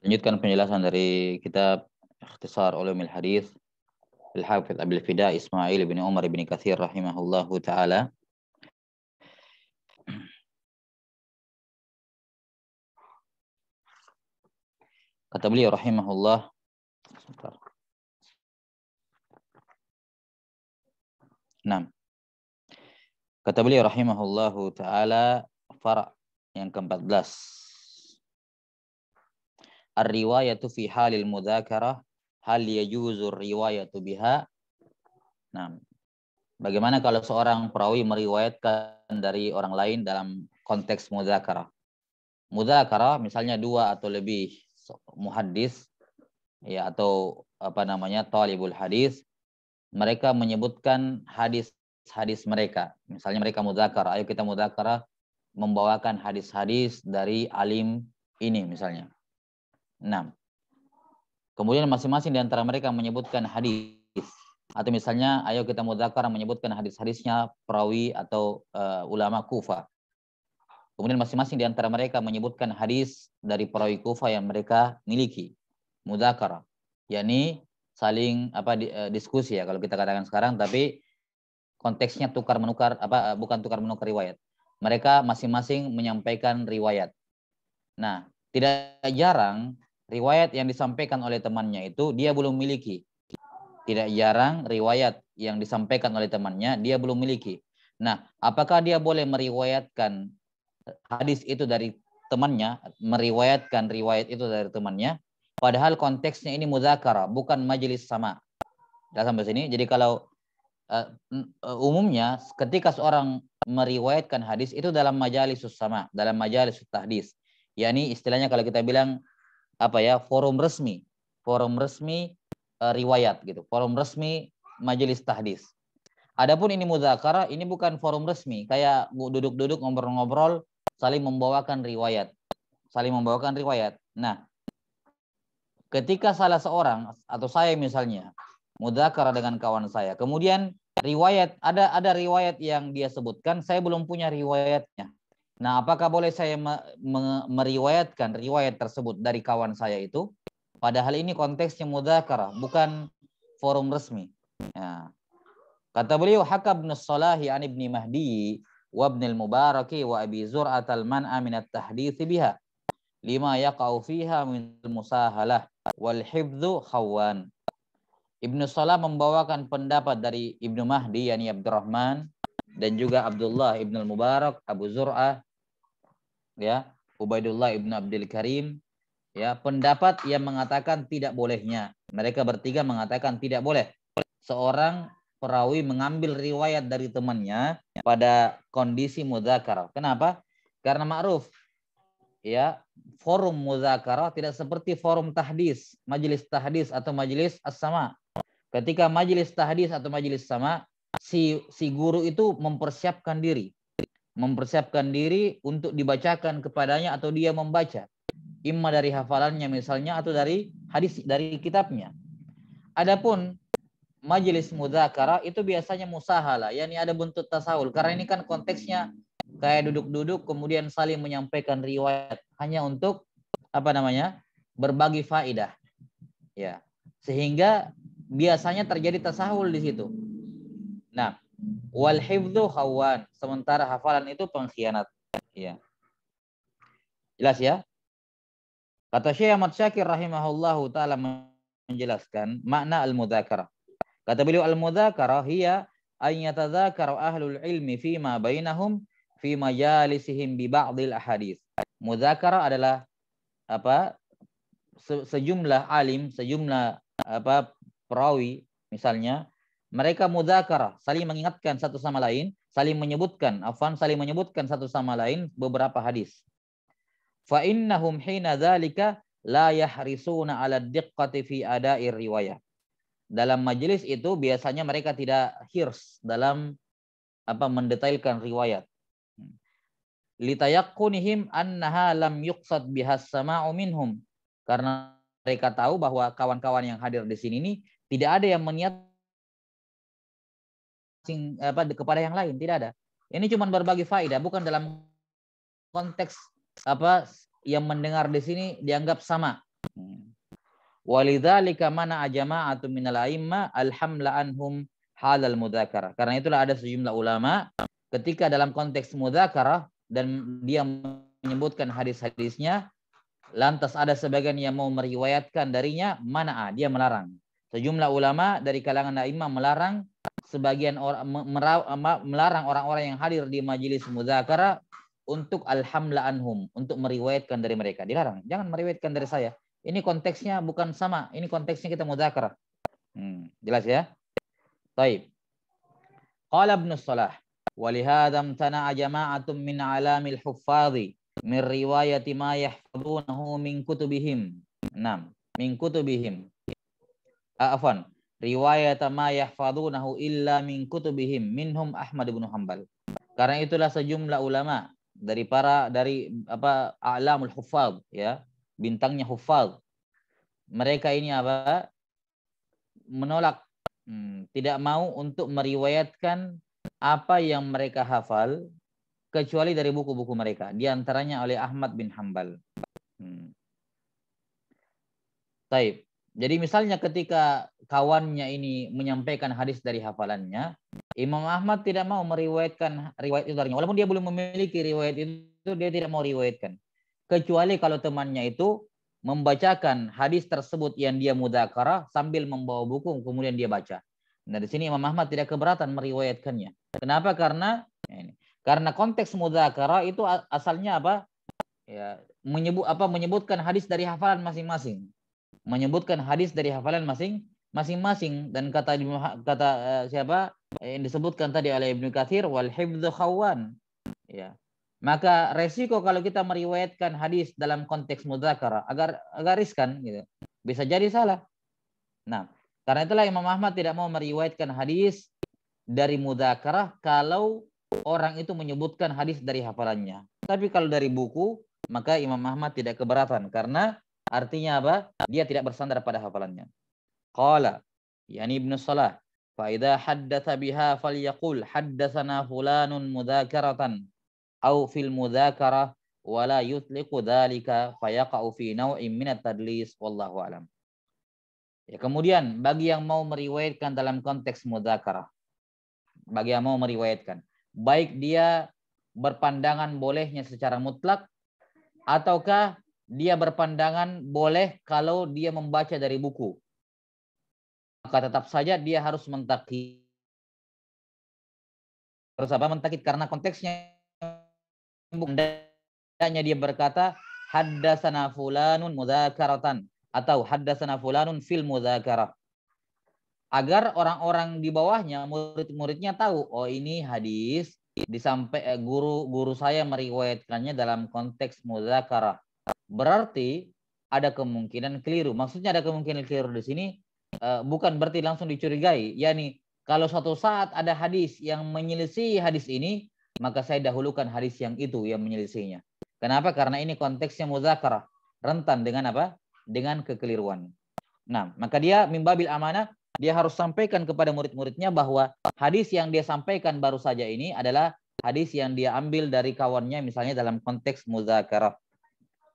Lanjutkan penjelasan dari kitab Ikhtisar Ulumil Hadis Al-Hafidh Abil Fida Ismail bin Umar bin Kathir rahimahullahu taala. Kata beliau rahimahullah sebentar. Kata beliau rahimahullahu taala far' yang ke-14 Ar-riwayatu fi halil mudhakarah hal yajuzur riwayatu biha? Nah, bagaimana kalau seorang perawi meriwayatkan dari orang lain dalam konteks mudhakarah? Mudhakarah misalnya dua atau lebih muhaddis ya atau apa namanya talibul hadis mereka menyebutkan hadis-hadis mereka. Misalnya mereka mudhakar. ayo kita mudhakar membawakan hadis-hadis dari alim ini misalnya. 6. Kemudian masing-masing di antara mereka menyebutkan hadis atau misalnya ayo kita mudzakkar menyebutkan hadis-hadisnya perawi atau uh, ulama Kufa. Kemudian masing-masing di antara mereka menyebutkan hadis dari perawi Kufa yang mereka miliki. Mudzakkar, yakni saling apa di, uh, diskusi ya kalau kita katakan sekarang tapi konteksnya tukar menukar apa uh, bukan tukar menukar riwayat. Mereka masing-masing menyampaikan riwayat. Nah, tidak jarang riwayat yang disampaikan oleh temannya itu dia belum miliki. Tidak jarang riwayat yang disampaikan oleh temannya dia belum miliki. Nah, apakah dia boleh meriwayatkan hadis itu dari temannya, meriwayatkan riwayat itu dari temannya? Padahal konteksnya ini muzakarah bukan majelis sama. Dalam bahasa ini, Jadi kalau uh, umumnya ketika seorang meriwayatkan hadis itu dalam majalis sama, dalam majalis tahdis. yakni istilahnya kalau kita bilang apa ya forum resmi forum resmi e, riwayat gitu forum resmi majelis tahdis adapun ini muzakarah ini bukan forum resmi kayak duduk-duduk ngobrol-ngobrol saling membawakan riwayat saling membawakan riwayat nah ketika salah seorang atau saya misalnya muzakarah dengan kawan saya kemudian riwayat ada ada riwayat yang dia sebutkan saya belum punya riwayatnya Nah, apakah boleh saya meriwayatkan riwayat tersebut dari kawan saya itu? Padahal ini konteksnya mudzakarah, bukan forum resmi. Ya. Kata beliau, Hakab bin Salahi an ibni Mahdi wa ibn al-Mubaraki wa abi Zur'at al-man'a min at-tahdithi biha lima yaqa'u fiha min al-musahalah wal hibdhu khawan. Ibn Salah membawakan pendapat dari Ibnu Mahdi yakni Abdurrahman dan juga Abdullah Ibn al Mubarak, Abu Zur'ah, ya Ubaidullah ibnu Abdul Karim ya pendapat yang mengatakan tidak bolehnya mereka bertiga mengatakan tidak boleh seorang perawi mengambil riwayat dari temannya pada kondisi muzakarah. Kenapa? Karena ma'ruf ya forum muzakarah tidak seperti forum tahdis, majelis tahdis atau majelis as-sama. Ketika majelis tahdis atau majelis sama, si si guru itu mempersiapkan diri mempersiapkan diri untuk dibacakan kepadanya atau dia membaca imma dari hafalannya misalnya atau dari hadis dari kitabnya adapun majelis mudzakarah itu biasanya musahala yakni ada bentuk tasawul karena ini kan konteksnya kayak duduk-duduk kemudian saling menyampaikan riwayat hanya untuk apa namanya berbagi faidah ya sehingga biasanya terjadi tasahul di situ nah Wal hifdhu hawan sementara hafalan itu pengkhianat. Ya. Jelas ya? Kata Syekh Ahmad Syakir rahimahullahu taala menjelaskan makna al-mudzakarah. Kata beliau al-mudzakarah hiya an yatadzakaru ahlul ilmi ma bainahum fi majalisihim bi ba'dil ahadits. Mudzakarah adalah apa? sejumlah alim, sejumlah apa perawi misalnya mereka mudakar saling mengingatkan satu sama lain, saling menyebutkan, afan saling menyebutkan satu sama lain beberapa hadis. Fa innahum hina dzalika la yahrisuna 'ala diqqati fi ada'i riwayah. Dalam majelis itu biasanya mereka tidak hirs dalam apa mendetailkan riwayat. Litayakkunihim annaha lam yuqsad bihas sama'u minhum. Karena mereka tahu bahwa kawan-kawan yang hadir di sini ini tidak ada yang meniat masing apa kepada yang lain, tidak ada. Ini cuma berbagi faedah, bukan dalam konteks apa yang mendengar di sini dianggap sama. Walidzalika mana ajma'atu minal a'imma alhamla anhum halal mudzakarah. Karena itulah ada sejumlah ulama ketika dalam konteks mudzakarah dan dia menyebutkan hadis-hadisnya lantas ada sebagian yang mau meriwayatkan darinya mana dia melarang. Sejumlah ulama dari kalangan a'imma melarang sebagian orang melarang orang-orang yang hadir di majelis muzakarah untuk alhamla anhum, untuk meriwayatkan dari mereka. Dilarang. Jangan meriwayatkan dari saya. Ini konteksnya bukan sama. Ini konteksnya kita muzakarah. Hmm, jelas ya? Baik. Qala Ibnu Salah hadam tana jama'atun min alamil huffazi min riwayati ma يحفظونه min kutubihim." نعم Min kutubihim. عفوا ah, riwayat ma yahfadunahu illa min kutubihim minhum Ahmad bin Hanbal. Karena itulah sejumlah ulama dari para dari apa a'lamul huffaz ya, bintangnya huffaz. Mereka ini apa? menolak hmm, tidak mau untuk meriwayatkan apa yang mereka hafal kecuali dari buku-buku mereka, di antaranya oleh Ahmad bin Hambal. Hmm. Taib. Jadi misalnya ketika kawannya ini menyampaikan hadis dari hafalannya, Imam Ahmad tidak mau meriwayatkan riwayat itu darinya. Walaupun dia belum memiliki riwayat itu, dia tidak mau riwayatkan. Kecuali kalau temannya itu membacakan hadis tersebut yang dia mudakara sambil membawa buku, kemudian dia baca. Nah, di sini Imam Ahmad tidak keberatan meriwayatkannya. Kenapa? Karena ya ini, karena konteks mudakara itu asalnya apa? Ya, menyebut apa menyebutkan hadis dari hafalan masing-masing menyebutkan hadis dari hafalan masing masing dan kata kata uh, siapa eh, yang disebutkan tadi oleh Ibnu Katsir wal hibdhu khawan ya maka resiko kalau kita meriwayatkan hadis dalam konteks mudzakarah agar agar riskan gitu bisa jadi salah nah karena itulah Imam Ahmad tidak mau meriwayatkan hadis dari mudzakarah kalau orang itu menyebutkan hadis dari hafalannya tapi kalau dari buku maka Imam Ahmad tidak keberatan karena Artinya apa? Dia tidak bersandar pada hafalannya. Qala yani Ibnu Salah fa idza haddatha biha falyaqul haddatsana fulanun mudzakaratan au fil mudzakarah wala la yutliqu dzalika fayaqa'u fi naw'in min at-tadlis wallahu alam. Ya, kemudian bagi yang mau meriwayatkan dalam konteks mudzakarah bagi yang mau meriwayatkan baik dia berpandangan bolehnya secara mutlak ataukah dia berpandangan boleh kalau dia membaca dari buku. Maka tetap saja dia harus mentakit. Harus apa mentakit? karena konteksnya hanya dia berkata haddasana fulanun mudzakaratan atau haddasana fulanun fil mudzakarah. Agar orang-orang di bawahnya, murid-muridnya tahu, oh ini hadis disampai guru guru saya meriwayatkannya dalam konteks muzakarah berarti ada kemungkinan keliru. Maksudnya ada kemungkinan keliru di sini uh, bukan berarti langsung dicurigai. Yani kalau suatu saat ada hadis yang menyelisih hadis ini, maka saya dahulukan hadis yang itu yang menyelisihnya. Kenapa? Karena ini konteksnya muzakarah, rentan dengan apa? Dengan kekeliruan. Nah, maka dia mimbabil amanah, dia harus sampaikan kepada murid-muridnya bahwa hadis yang dia sampaikan baru saja ini adalah hadis yang dia ambil dari kawannya misalnya dalam konteks muzakarah.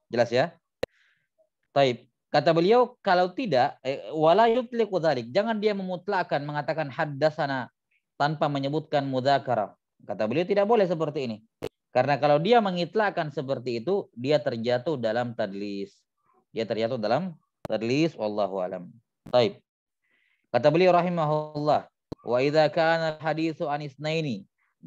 Jelas ya? Taib. Kata beliau, kalau tidak, eh, wala yutliqu dhalik. Jangan dia memutlakan, mengatakan haddasana tanpa menyebutkan mudzakarah. Kata beliau tidak boleh seperti ini. Karena kalau dia mengitlakan seperti itu, dia terjatuh dalam tadlis. Dia terjatuh dalam tadlis wallahu alam. Taib. Kata beliau rahimahullah, wa idha kana hadithu anisnaini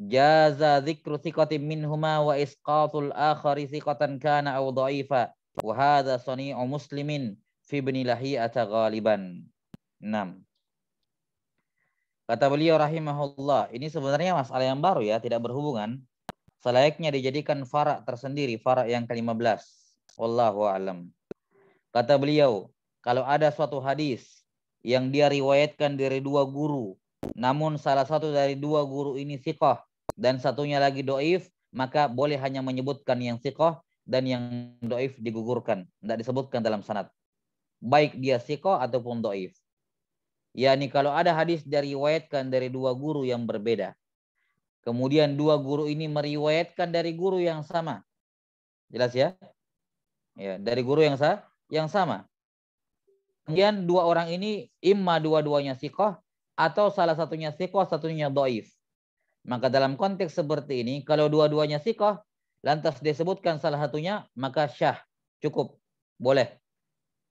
jaza dzikru thiqatin minhuma wa isqatul akhari thiqatan kana aw dha'ifa wa hadza sani'u muslimin fi ibni lahiyata ghaliban 6 Kata beliau rahimahullah, ini sebenarnya masalah yang baru ya, tidak berhubungan. Selayaknya dijadikan farak tersendiri, farak yang ke-15. Wallahu alam. Kata beliau, kalau ada suatu hadis yang dia riwayatkan dari dua guru, namun salah satu dari dua guru ini siqah, dan satunya lagi doif, maka boleh hanya menyebutkan yang sikoh dan yang doif digugurkan. Tidak disebutkan dalam sanat. Baik dia sikoh ataupun doif. ya ini kalau ada hadis dari riwayatkan dari dua guru yang berbeda. Kemudian dua guru ini meriwayatkan dari guru yang sama. Jelas ya? Ya, dari guru yang sah yang sama. Kemudian dua orang ini imma dua-duanya sikoh atau salah satunya sikoh, satunya doif. Maka dalam konteks seperti ini, kalau dua-duanya sikoh, lantas disebutkan salah satunya, maka syah. Cukup. Boleh.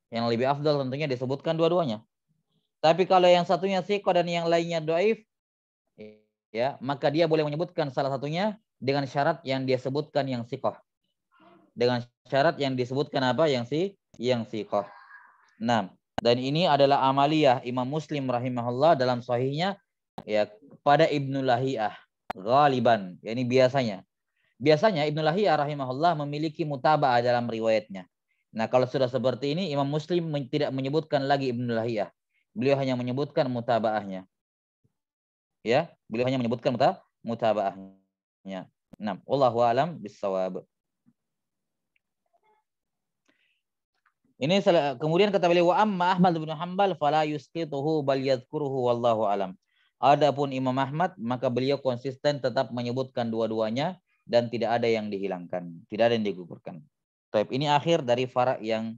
Yang lebih afdal tentunya disebutkan dua-duanya. Tapi kalau yang satunya sikoh dan yang lainnya do'if, ya, maka dia boleh menyebutkan salah satunya dengan syarat yang dia sebutkan yang sikoh. Dengan syarat yang disebutkan apa? Yang si yang sikoh. Nah, dan ini adalah amaliyah Imam Muslim rahimahullah dalam sahihnya ya pada Ibnu Lahiyah ghaliban, ini biasanya. Biasanya Ibnu Lahiyah rahimahullah memiliki mutaba'ah dalam riwayatnya. Nah, kalau sudah seperti ini Imam Muslim tidak menyebutkan lagi Ibnu Lahiyah. Beliau hanya menyebutkan mutaba'ahnya. Ya, beliau hanya menyebutkan muta mutaba'ahnya. Nah, wallahu alam bisawab. Ini kemudian kata beliau wa amma Ahmad bin Hanbal fala yusqituhu bal yadhkuruhu wallahu alam. Adapun Imam Ahmad maka beliau konsisten tetap menyebutkan dua-duanya dan tidak ada yang dihilangkan, tidak ada yang digugurkan. Taib ini akhir dari farak yang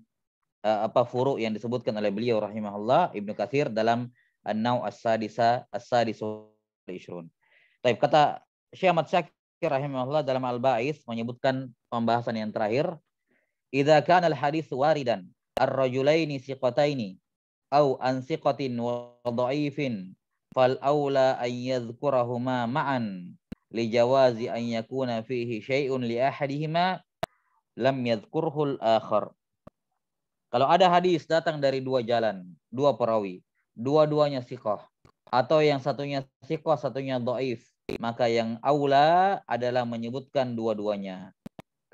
eh, apa furu yang disebutkan oleh beliau rahimahullah Ibnu Katsir dalam An-Nau As-Sadisa As-Sadisu Ishrun. Taib kata Syekh Ahmad Syakir rahimahullah dalam Al-Ba'is menyebutkan pembahasan yang terakhir Idza kana al-hadis waridan ar-rajulaini siqataini au an siqatin wa dha'ifin fal aula yadhkurahuma ma'an li jawazi an yakuna fihi syai'un li ahadihima lam al akhar. Kalau ada hadis datang dari dua jalan, dua perawi, dua-duanya sikoh, atau yang satunya sikoh, satunya do'if, maka yang aula adalah menyebutkan dua-duanya.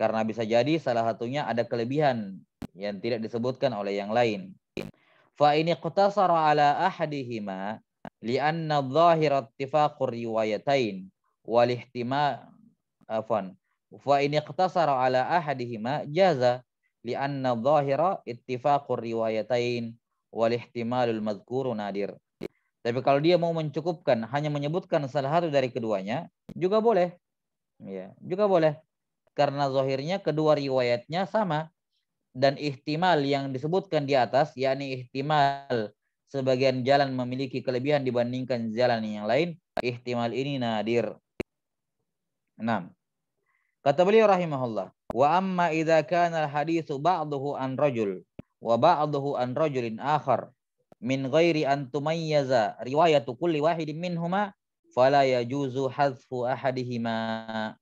Karena bisa jadi salah satunya ada kelebihan yang tidak disebutkan oleh yang lain. Fa ini qutasara ala ahadihima li'anna dhahira ittifaqur riwayatain wal ihtima afan fa in iqtasara ala ahadihima jaza li'anna dhahira ittifaqur riwayatain wal ihtimalul madhkuru nadir tapi kalau dia mau mencukupkan hanya menyebutkan salah satu dari keduanya juga boleh ya juga boleh karena zahirnya kedua riwayatnya sama dan ihtimal yang disebutkan di atas yakni ihtimal sebagian jalan memiliki kelebihan dibandingkan jalan yang lain, ihtimal ini nadir. 6. Kata beliau rahimahullah, wa amma idza kana al-haditsu ba'dahu an rajul wa ba'dahu an rajulin akhar min ghairi an tumayyaza riwayatu kulli wahidin minhuma fala yajuzu hadfu ahadihima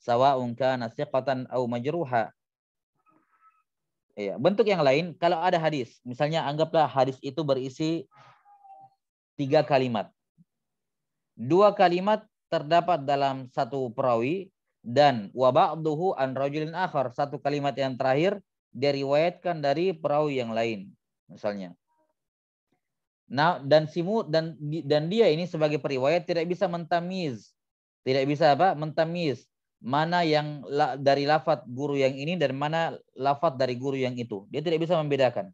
sawa'un kana thiqatan aw majruha Iya, bentuk yang lain kalau ada hadis, misalnya anggaplah hadis itu berisi tiga kalimat. Dua kalimat terdapat dalam satu perawi dan waba'duhu an rajulin akhar, satu kalimat yang terakhir diriwayatkan dari perawi yang lain, misalnya. Nah, dan simu dan dan dia ini sebagai periwayat tidak bisa mentamiz, tidak bisa apa? mentamiz mana yang la, dari lafat guru yang ini dan mana lafat dari guru yang itu. Dia tidak bisa membedakan.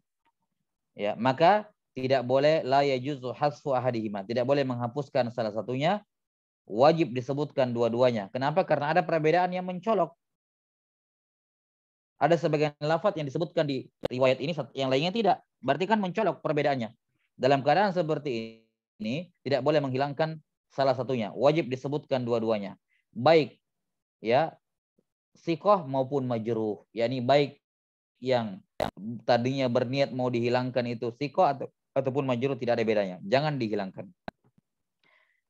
Ya, maka tidak boleh la yajuzu hasfu ahadihima. Tidak boleh menghapuskan salah satunya. Wajib disebutkan dua-duanya. Kenapa? Karena ada perbedaan yang mencolok. Ada sebagian lafat yang disebutkan di riwayat ini, yang lainnya tidak. Berarti kan mencolok perbedaannya. Dalam keadaan seperti ini, tidak boleh menghilangkan salah satunya. Wajib disebutkan dua-duanya. Baik ya sikoh maupun majruh yakni baik yang tadinya berniat mau dihilangkan itu sikoh atau ataupun majruh tidak ada bedanya jangan dihilangkan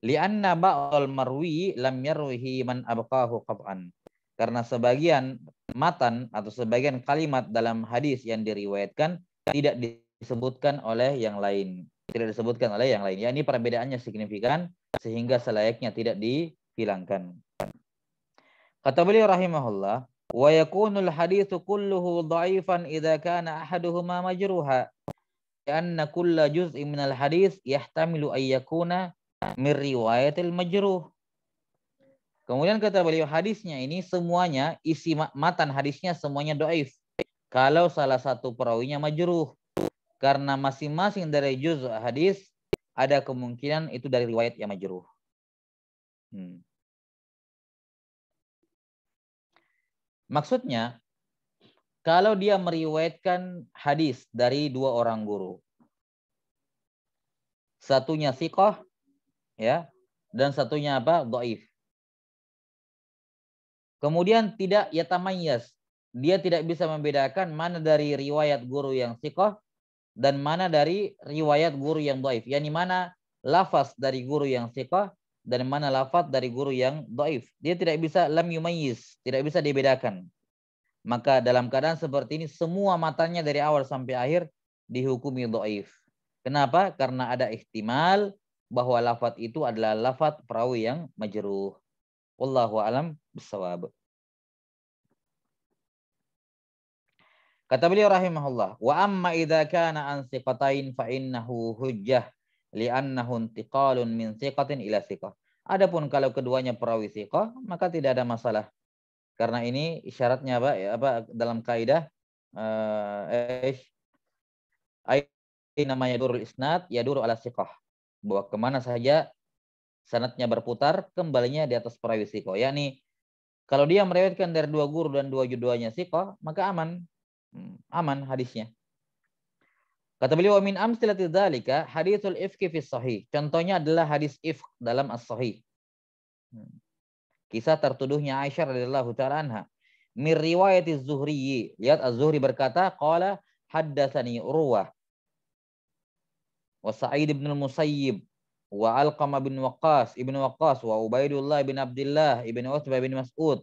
li'anna ba'al marwi lam yarwihi man abqahu qab'an karena sebagian matan atau sebagian kalimat dalam hadis yang diriwayatkan tidak disebutkan oleh yang lain tidak disebutkan oleh yang lain ya ini perbedaannya signifikan sehingga selayaknya tidak dihilangkan Kata beliau rahimahullah, wa yakunul hadithu kulluhu dha'ifan idza kana ahaduhuma majruha. Karena kulla juz'in minal hadith yahtamilu ay yakuna min riwayatil majruh. Kemudian kata beliau hadisnya ini semuanya isi matan hadisnya semuanya doif. Kalau salah satu perawinya majruh. Karena masing-masing dari juz hadis ada kemungkinan itu dari riwayat yang majruh. Hmm. Maksudnya, kalau dia meriwayatkan hadis dari dua orang guru, satunya sikoh, ya, dan satunya apa? Doif. Kemudian tidak yatamayas, Dia tidak bisa membedakan mana dari riwayat guru yang sikoh dan mana dari riwayat guru yang doif. Yani mana lafaz dari guru yang sikoh dari mana lafat dari guru yang doif. Dia tidak bisa lam yumayis, tidak bisa dibedakan. Maka dalam keadaan seperti ini semua matanya dari awal sampai akhir dihukumi doif. Kenapa? Karena ada ihtimal bahwa lafat itu adalah lafat perawi yang majruh. Wallahu alam bisawab. Kata beliau rahimahullah, wa amma idza kana an siqatain fa innahu hujjah li'annahu intiqalun min thiqatin ila thiqah. Adapun kalau keduanya perawi thiqah, maka tidak ada masalah. Karena ini isyaratnya apa? Ya, apa dalam kaidah eh, eh namanya durul isnad yaduru ala thiqah. Bahwa kemana saja sanatnya berputar, kembalinya di atas perawi thiqah. Yakni kalau dia meriwayatkan dari dua guru dan dua juduanya thiqah, maka aman. Hmm, aman hadisnya. Kata beliau, min amsalati dzalika haditsul ifki fi sahih. Contohnya adalah hadis ifk dalam as-sahih. Hmm. Kisah tertuduhnya Aisyah radhiyallahu taala anha. Min az Zuhri. Lihat Az-Zuhri berkata, qala haddatsani Urwah wa Sa'id bin Musayyib wa Alqamah bin Waqqas ibn Waqqas wa Ubaidullah bin Abdullah ibn Utsbah bin Mas'ud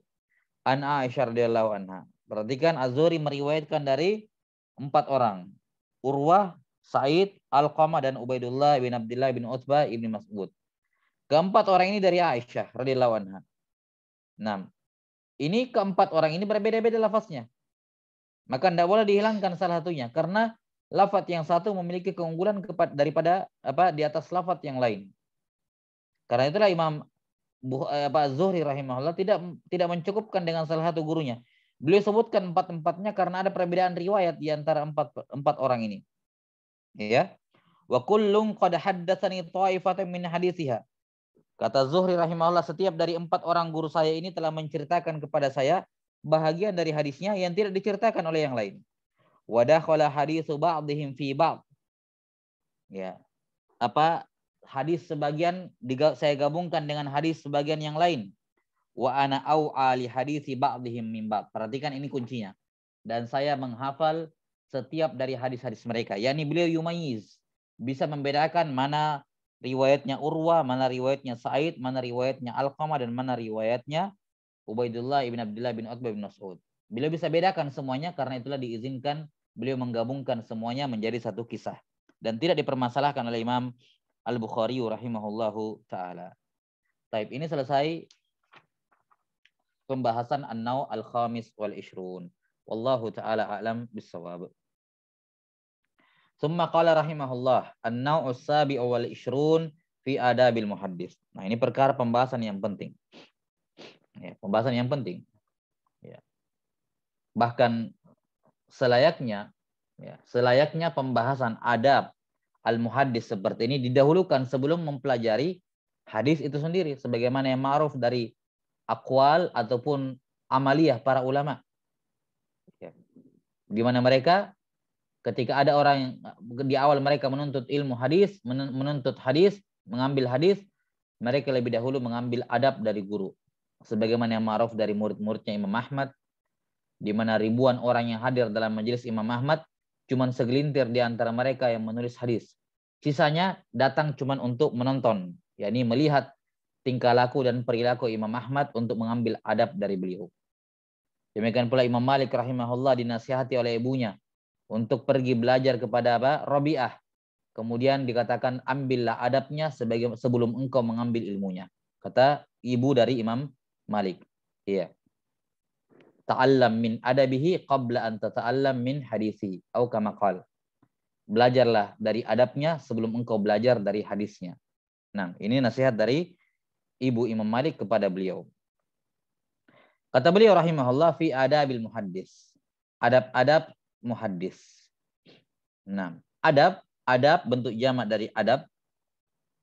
an Aisyah radhiyallahu anha. Perhatikan Az-Zuhri meriwayatkan dari empat orang. Urwah, Said, Alqamah dan Ubaidullah bin Abdullah bin Utbah bin Mas'ud. Keempat orang ini dari Aisyah radhiyallahu anha. Nah, ini keempat orang ini berbeda-beda lafaznya. Maka tidak boleh dihilangkan salah satunya karena lafaz yang satu memiliki keunggulan daripada apa di atas lafaz yang lain. Karena itulah Imam eh, Pak Zuhri rahimahullah tidak tidak mencukupkan dengan salah satu gurunya. Beliau sebutkan empat-empatnya karena ada perbedaan riwayat di antara empat, empat orang ini. Ya. Wa kullun qad haddatsani ta'ifatan min haditsiha. Kata Zuhri rahimahullah, setiap dari empat orang guru saya ini telah menceritakan kepada saya bahagian dari hadisnya yang tidak diceritakan oleh yang lain. dakhala haditsu ba'dihim fi ba'd. Ya. Apa hadis sebagian saya gabungkan dengan hadis sebagian yang lain wa ana au ali hadithi ba'dihim min ba'd. Perhatikan ini kuncinya. Dan saya menghafal setiap dari hadis-hadis mereka. Yani beliau yumayiz. Bisa membedakan mana riwayatnya Urwah, mana riwayatnya Sa'id, mana riwayatnya Alqamah, dan mana riwayatnya Ubaidullah ibn Abdullah bin Utbah bin Mas'ud. Beliau bisa bedakan semuanya karena itulah diizinkan beliau menggabungkan semuanya menjadi satu kisah. Dan tidak dipermasalahkan oleh Imam Al-Bukhari rahimahullahu ta'ala. Taib ini selesai pembahasan An-Naw Al-Khamis wal Ishrun. Wallahu taala a'lam bisawab. Thumma qala rahimahullah An-Naw Usabi wal Ishrun fi adabil muhaddis. Nah, ini perkara pembahasan yang penting. Ya, pembahasan yang penting. Ya. Bahkan selayaknya ya, selayaknya pembahasan adab al-muhaddis seperti ini didahulukan sebelum mempelajari hadis itu sendiri sebagaimana yang ma'ruf dari akwal ataupun amaliyah para ulama. Ya. Di mana mereka ketika ada orang yang di awal mereka menuntut ilmu hadis, menuntut hadis, mengambil hadis, mereka lebih dahulu mengambil adab dari guru. Sebagaimana yang ma'ruf dari murid-muridnya Imam Ahmad, di mana ribuan orang yang hadir dalam majelis Imam Ahmad, cuman segelintir di antara mereka yang menulis hadis. Sisanya datang cuman untuk menonton, yakni melihat tingkah laku dan perilaku Imam Ahmad untuk mengambil adab dari beliau. Demikian pula Imam Malik rahimahullah dinasihati oleh ibunya untuk pergi belajar kepada apa? Rabi'ah. Kemudian dikatakan ambillah adabnya sebagai sebelum engkau mengambil ilmunya. Kata ibu dari Imam Malik. Iya. Ta'allam min adabihi qabla an tata'allam min hadisi au kamakal. Belajarlah dari adabnya sebelum engkau belajar dari hadisnya. Nah, ini nasihat dari ibu Imam Malik kepada beliau. Kata beliau rahimahullah fi adabil muhaddis. Adab-adab muhaddis. Nah, adab, adab bentuk jamak dari adab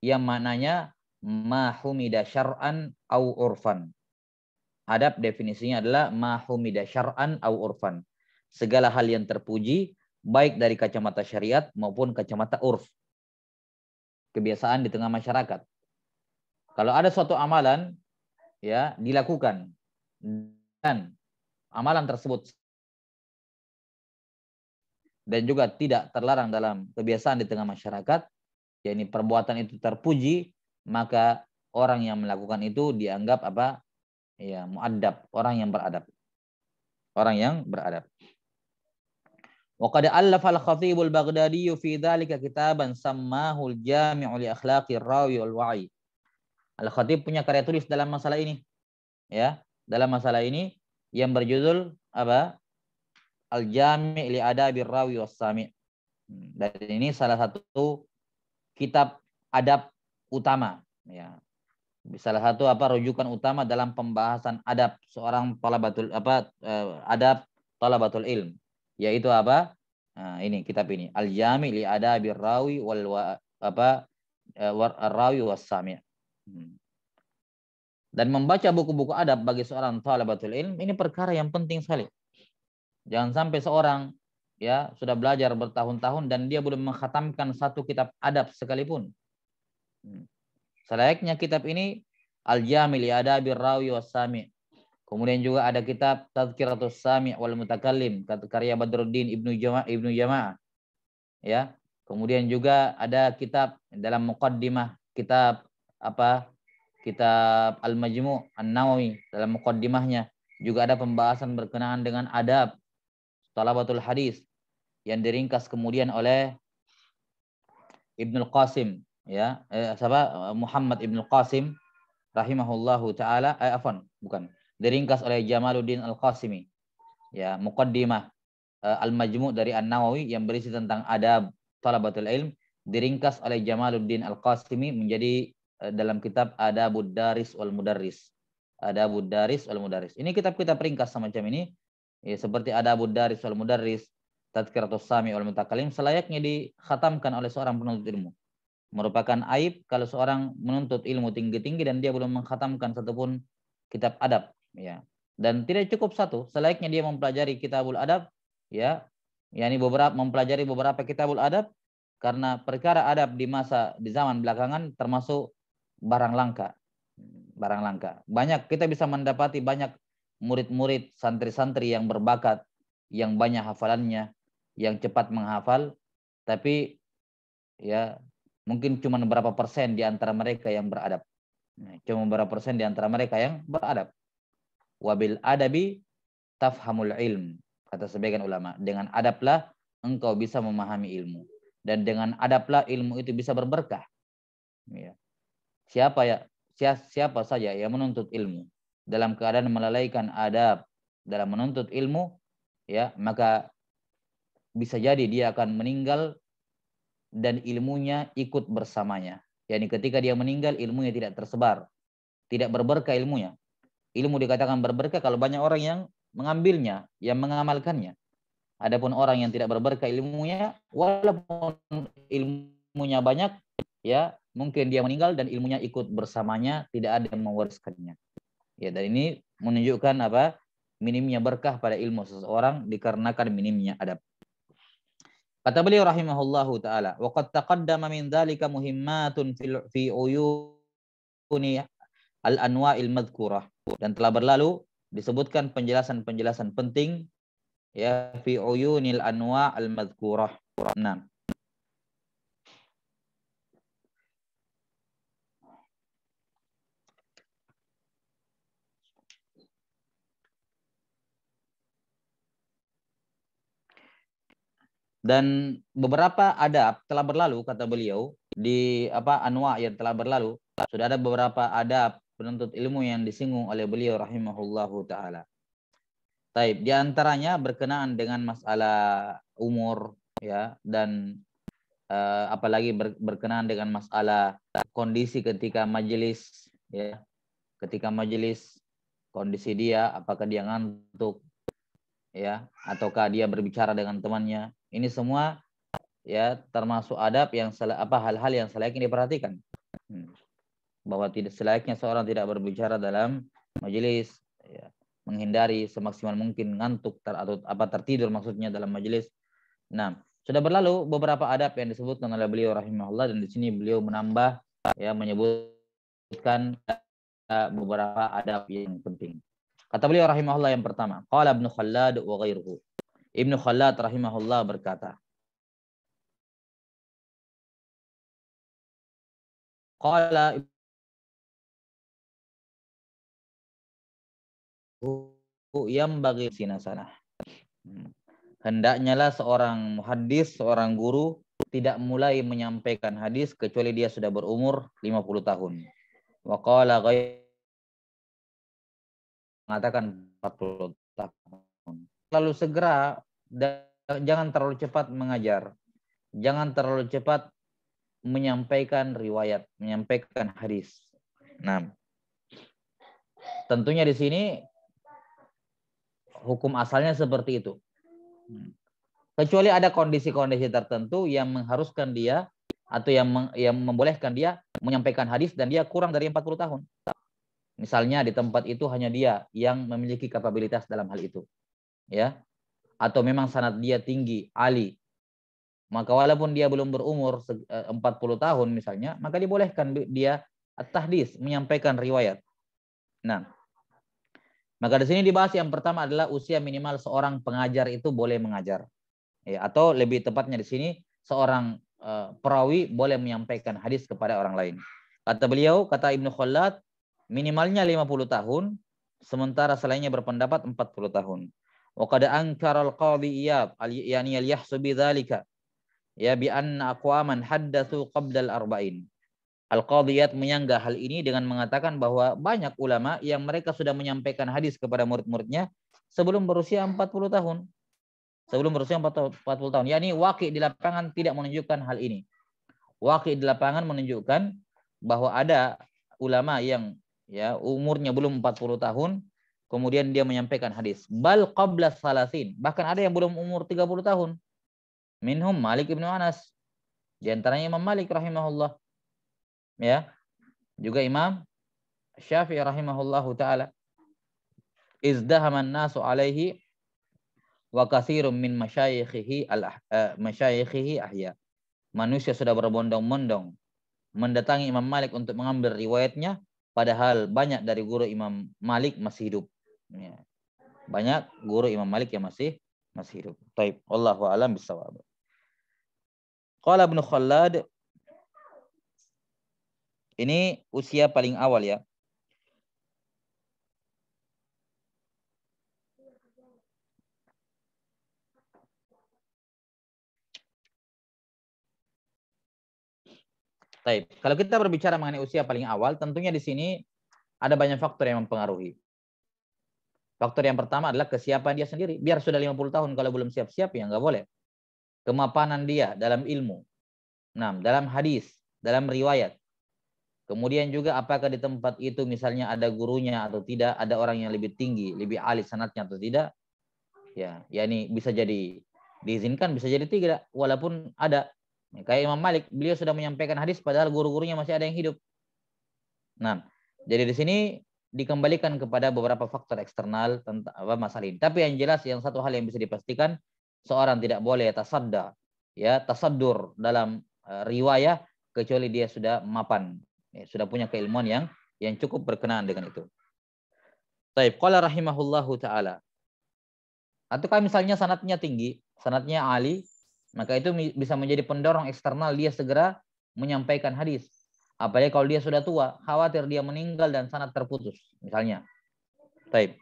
yang maknanya mahumida syar'an au urfan. Adab definisinya adalah mahumida syar'an au urfan. Segala hal yang terpuji baik dari kacamata syariat maupun kacamata urf. Kebiasaan di tengah masyarakat. Kalau ada suatu amalan ya dilakukan dan amalan tersebut dan juga tidak terlarang dalam kebiasaan di tengah masyarakat, yakni perbuatan itu terpuji, maka orang yang melakukan itu dianggap apa? Ya, muadab, orang yang beradab. Orang yang beradab. وقد ألف الخطيب البغدادي في ذلك كتابا سماه الجامع لأخلاق الراوي والوعي Al-Khatib punya karya tulis dalam masalah ini. Ya, dalam masalah ini yang berjudul apa? Al-Jami' li Adabir Rawi was-Sami'. Dan ini salah satu kitab adab utama, ya. Salah satu apa rujukan utama dalam pembahasan adab seorang talabatul apa eh, adab talabatul ilm, yaitu apa? Nah, ini kitab ini Al-Jami' li Adabir Rawi wal apa eh, Rawi was-Sami'. Hmm. Dan membaca buku-buku adab bagi seorang talabatul ilm ini perkara yang penting sekali. Jangan sampai seorang ya sudah belajar bertahun-tahun dan dia belum menghatamkan satu kitab adab sekalipun. Hmm. Selayaknya kitab ini Al-Jamil Adabir Rawi Wasami. Kemudian juga ada kitab Tadkiratus Sami' wal Mutakallim karya Badruddin Ibnu Jama Ibnu Jama'ah. Ya. Kemudian juga ada kitab dalam muqaddimah kitab apa kitab Al-Majmu' An-Nawawi dalam mukaddimahnya juga ada pembahasan berkenaan dengan adab talabatul hadis yang diringkas kemudian oleh Ibnul Qasim ya eh, siapa Muhammad Ibnul Qasim rahimahullahu taala eh, afan bukan diringkas oleh Jamaluddin Al-Qasimi ya mukaddimah eh, Al-Majmu' dari An-Nawawi yang berisi tentang adab talabatul ilm diringkas oleh Jamaluddin Al-Qasimi menjadi Eh, dalam kitab ada Budaris wal Mudaris. Ada Budaris wal Mudaris. Ini kitab-kitab sama semacam ini ya, seperti ada Budaris wal Mudaris, Tadkiratus Sami wal Mutakalim selayaknya dikhatamkan oleh seorang penuntut ilmu. Merupakan aib kalau seorang menuntut ilmu tinggi-tinggi dan dia belum menghatamkan satupun kitab adab, ya. Dan tidak cukup satu, selayaknya dia mempelajari kitabul adab, ya, yakni beberapa mempelajari beberapa kitabul adab karena perkara adab di masa di zaman belakangan termasuk barang langka. Barang langka. Banyak kita bisa mendapati banyak murid-murid santri-santri yang berbakat, yang banyak hafalannya, yang cepat menghafal, tapi ya mungkin cuma beberapa persen di antara mereka yang beradab. Nah, cuma beberapa persen di antara mereka yang beradab. Wabil adabi tafhamul ilm. Kata sebagian ulama, dengan adablah engkau bisa memahami ilmu. Dan dengan adablah ilmu itu bisa berberkah. Ya. Siapa ya siapa saja yang menuntut ilmu dalam keadaan melalaikan adab dalam menuntut ilmu ya maka bisa jadi dia akan meninggal dan ilmunya ikut bersamanya yakni ketika dia meninggal ilmunya tidak tersebar tidak berberkah ilmunya ilmu dikatakan berberkah kalau banyak orang yang mengambilnya yang mengamalkannya adapun orang yang tidak berberkah ilmunya walaupun ilmunya banyak ya mungkin dia meninggal dan ilmunya ikut bersamanya, tidak ada yang mewariskannya. Ya, dan ini menunjukkan apa? minimnya berkah pada ilmu seseorang dikarenakan minimnya adab. Kata beliau rahimahullahu taala, "Wa qad taqaddama min dzalika muhimmatun fil fi uyuni al-anwa'il madhkurah." Dan telah berlalu disebutkan penjelasan-penjelasan penting ya fi uyunil anwa' al madhkurah. Nah, dan beberapa adab telah berlalu kata beliau di apa anwa yang telah berlalu sudah ada beberapa adab penuntut ilmu yang disinggung oleh beliau rahimahullahu taala. Taib di antaranya berkenaan dengan masalah umur ya dan uh, apalagi ber, berkenaan dengan masalah kondisi ketika majelis ya ketika majelis kondisi dia apakah dia ngantuk ya ataukah dia berbicara dengan temannya ini semua ya termasuk adab yang apa hal-hal yang selayaknya diperhatikan. Hmm. Bahwa tidak selayaknya seorang tidak berbicara dalam majelis, ya, menghindari semaksimal mungkin ngantuk ter, atau apa tertidur maksudnya dalam majelis. Nah, sudah berlalu beberapa adab yang disebutkan oleh beliau rahimahullah dan di sini beliau menambah ya menyebutkan ya, beberapa adab yang penting. Kata beliau rahimahullah yang pertama, qala Ibnu Khallad wa ghairuhu. Ibnu Khalad rahimahullah berkata, Qala yang bagi sinasana. Hmm. Hendaknya lah seorang hadis, seorang guru tidak mulai menyampaikan hadis kecuali dia sudah berumur 50 tahun. Wa qala mengatakan 40 tahun terlalu segera dan jangan terlalu cepat mengajar. Jangan terlalu cepat menyampaikan riwayat, menyampaikan hadis. Nah, tentunya di sini hukum asalnya seperti itu. Kecuali ada kondisi-kondisi tertentu yang mengharuskan dia atau yang yang membolehkan dia menyampaikan hadis dan dia kurang dari 40 tahun. Misalnya di tempat itu hanya dia yang memiliki kapabilitas dalam hal itu ya atau memang sanat dia tinggi Ali maka walaupun dia belum berumur 40 eh, tahun misalnya maka dibolehkan dia at-tahdis menyampaikan riwayat nah maka di sini dibahas yang pertama adalah usia minimal seorang pengajar itu boleh mengajar ya atau lebih tepatnya di sini seorang uh, perawi boleh menyampaikan hadis kepada orang lain kata beliau kata Ibnu Khalad minimalnya 50 tahun sementara selainnya berpendapat 40 tahun وقد أنكر القاضي al يعني Iyad yani يا yahsu أقواما ya قبل الأربعين al-arba'in. al menyanggah hal ini dengan mengatakan bahwa banyak ulama yang mereka sudah menyampaikan hadis kepada murid-muridnya sebelum berusia 40 tahun. Sebelum berusia 40 tahun. yakni wakil di lapangan tidak menunjukkan hal ini. Wakil di lapangan menunjukkan bahwa ada ulama yang ya umurnya belum 40 tahun Kemudian dia menyampaikan hadis. Bal qabla salasin. Bahkan ada yang belum umur 30 tahun. Minhum Malik ibnu Anas. Di antaranya Imam Malik rahimahullah. Ya. Juga Imam Syafi'i rahimahullahu taala. Izdahaman nasu alaihi wa kathirun min masyayikhihi al uh, masyayikhihi ahya. Manusia sudah berbondong-bondong mendatangi Imam Malik untuk mengambil riwayatnya padahal banyak dari guru Imam Malik masih hidup. Ya. Banyak guru Imam Malik yang masih masih hidup. Taib. Allahu alam bisawab. Qala Ibnu Khallad ini usia paling awal ya. Taib. Kalau kita berbicara mengenai usia paling awal, tentunya di sini ada banyak faktor yang mempengaruhi. Faktor yang pertama adalah kesiapan dia sendiri. Biar sudah 50 tahun kalau belum siap-siap ya nggak boleh. Kemapanan dia dalam ilmu. Nah, dalam hadis, dalam riwayat. Kemudian juga apakah di tempat itu misalnya ada gurunya atau tidak, ada orang yang lebih tinggi, lebih ahli sanatnya atau tidak. Ya, ya ini bisa jadi diizinkan, bisa jadi tidak, walaupun ada. kayak Imam Malik, beliau sudah menyampaikan hadis padahal guru-gurunya masih ada yang hidup. Nah, jadi di sini dikembalikan kepada beberapa faktor eksternal tentang apa masalah ini. Tapi yang jelas yang satu hal yang bisa dipastikan seorang tidak boleh tasadda ya tasadur dalam eh, riwayah kecuali dia sudah mapan ya, sudah punya keilmuan yang yang cukup berkenaan dengan itu. Taib qala rahimahullahu taala. Atau kalau misalnya sanatnya tinggi, sanatnya Ali, maka itu bisa menjadi pendorong eksternal dia segera menyampaikan hadis Apalagi kalau dia sudah tua, khawatir dia meninggal dan sangat terputus, misalnya. Taib.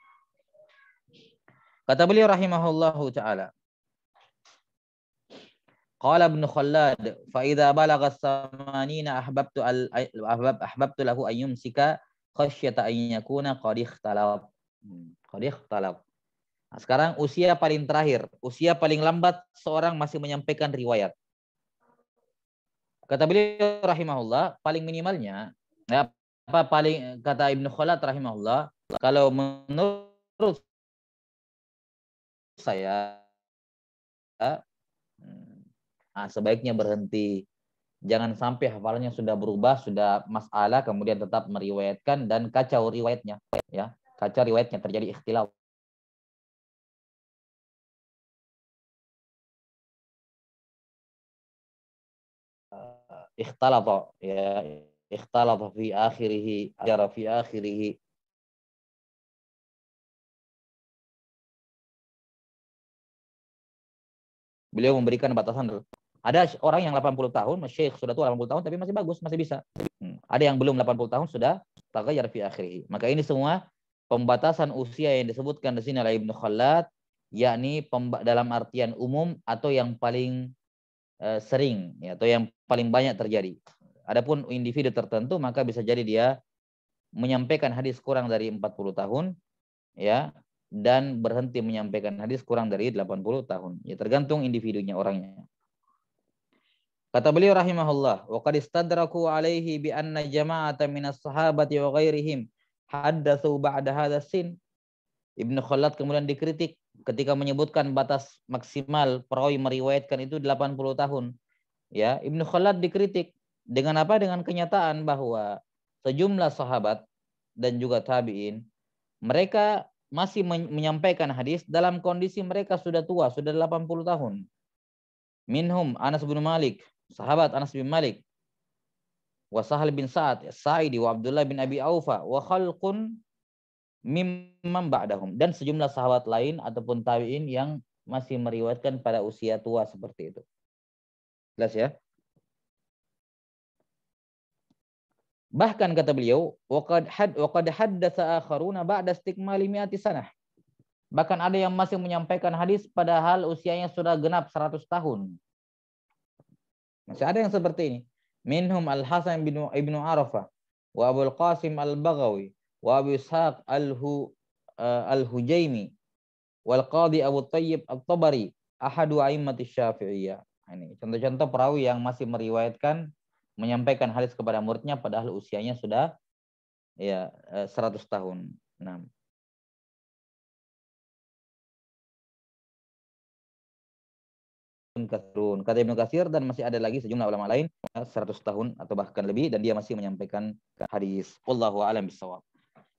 Kata beliau rahimahullahu taala. Qala Ibn Khallad, fa'idha balaga samanina ahbabtu al ahbab ahbabtu lahu ayyum sika khasyata ayyakuna qadikh talab. Hmm, qadikh talab. Nah, sekarang usia paling terakhir, usia paling lambat seorang masih menyampaikan riwayat. Kata beliau rahimahullah, paling minimalnya, ya, apa paling kata Ibnu Khalat rahimahullah, kalau menurut saya, nah, sebaiknya berhenti. Jangan sampai hafalannya sudah berubah, sudah masalah, kemudian tetap meriwayatkan dan kacau riwayatnya. ya Kacau riwayatnya, terjadi ikhtilaf. ikhtalata ya ikhtalata fi akhirih ajara fi akhirih beliau memberikan batasan ada orang yang 80 tahun masyaikh sudah tua 80 tahun tapi masih bagus masih bisa hmm. ada yang belum 80 tahun sudah taghayyar fi akhirih maka ini semua pembatasan usia yang disebutkan di sini oleh Ibnu Khalad yakni dalam artian umum atau yang paling uh, sering ya, atau yang paling banyak terjadi. Adapun individu tertentu maka bisa jadi dia menyampaikan hadis kurang dari 40 tahun ya dan berhenti menyampaikan hadis kurang dari 80 tahun. Ya tergantung individunya orangnya. Kata beliau rahimahullah, wa qad istadraku alaihi bi anna jama'atan as sahabati wa ghairihim haddatsu ba'da hadha sin. Ibnu Khalad kemudian dikritik ketika menyebutkan batas maksimal perawi meriwayatkan itu 80 tahun. Ya, Ibnu Khalad dikritik dengan apa? Dengan kenyataan bahwa sejumlah sahabat dan juga tabi'in mereka masih menyampaikan hadis dalam kondisi mereka sudah tua, sudah 80 tahun. Minhum Anas bin Malik, sahabat Anas bin Malik, wa Sahal bin Sa'ad, Sa'id, wa Abdullah bin Abi Aufa, wa khalqun mimam ba'dahum dan sejumlah sahabat lain ataupun tabi'in yang masih meriwayatkan pada usia tua seperti itu. Jelas ya? Bahkan kata beliau, waqad had waqad haddatsa akharuna ba'da istikmali mi'ati sanah. Bahkan ada yang masih menyampaikan hadis padahal usianya sudah genap 100 tahun. Masih ada yang seperti ini. Minhum Al-Hasan bin Ibnu Arafah wa Abu Al-Qasim Al-Baghawi wa Abu Ishaq al-Hu eh, al-Hujaimi wal Qadi Abu Tayyib At-Tabari ahadu aimmati Syafi'iyah. Nah, ini contoh-contoh perawi yang masih meriwayatkan menyampaikan hadis kepada muridnya padahal usianya sudah ya 100 eh, tahun. Nah. Kasirun. Kata Ibn kasir dan masih ada lagi sejumlah ulama lain 100 tahun atau bahkan lebih dan dia masih menyampaikan hadis. Wallahu a'lam bishawab.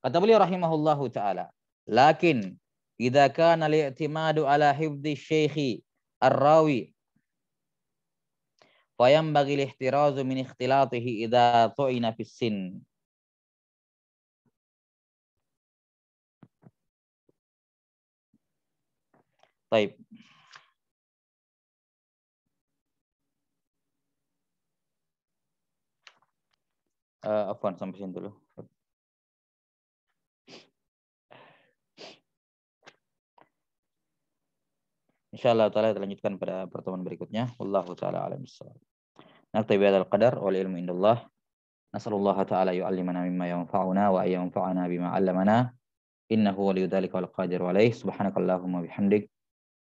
Kata beliau rahimahullahu taala, "Lakin idza kana al-i'timadu ala hifdhi syekhi ar-rawi fayambaghi al-ihtirazu min ikhtilatihi idza tu'ina fi sin." طيب uh, apa sampai sini dulu insyaallah taala kita lanjutkan pada pertemuan berikutnya wallahu taala alam bissawab naktabi hadzal qadar wal ilmu indallah nasallallahu taala yu'allimana mimma yanfa'una wa yanfa'ana bima 'allamana innahu waliyyu dzalika wal qadir alaihi subhanakallahumma bihamdik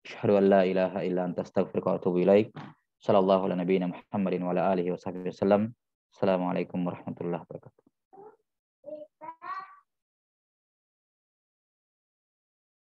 asyhadu an la ilaha illa anta astaghfiruka wa atubu ilaik sallallahu ala nabiyyina muhammadin wa ala alihi wa sahbihi wasallam assalamualaikum warahmatullahi wabarakatuh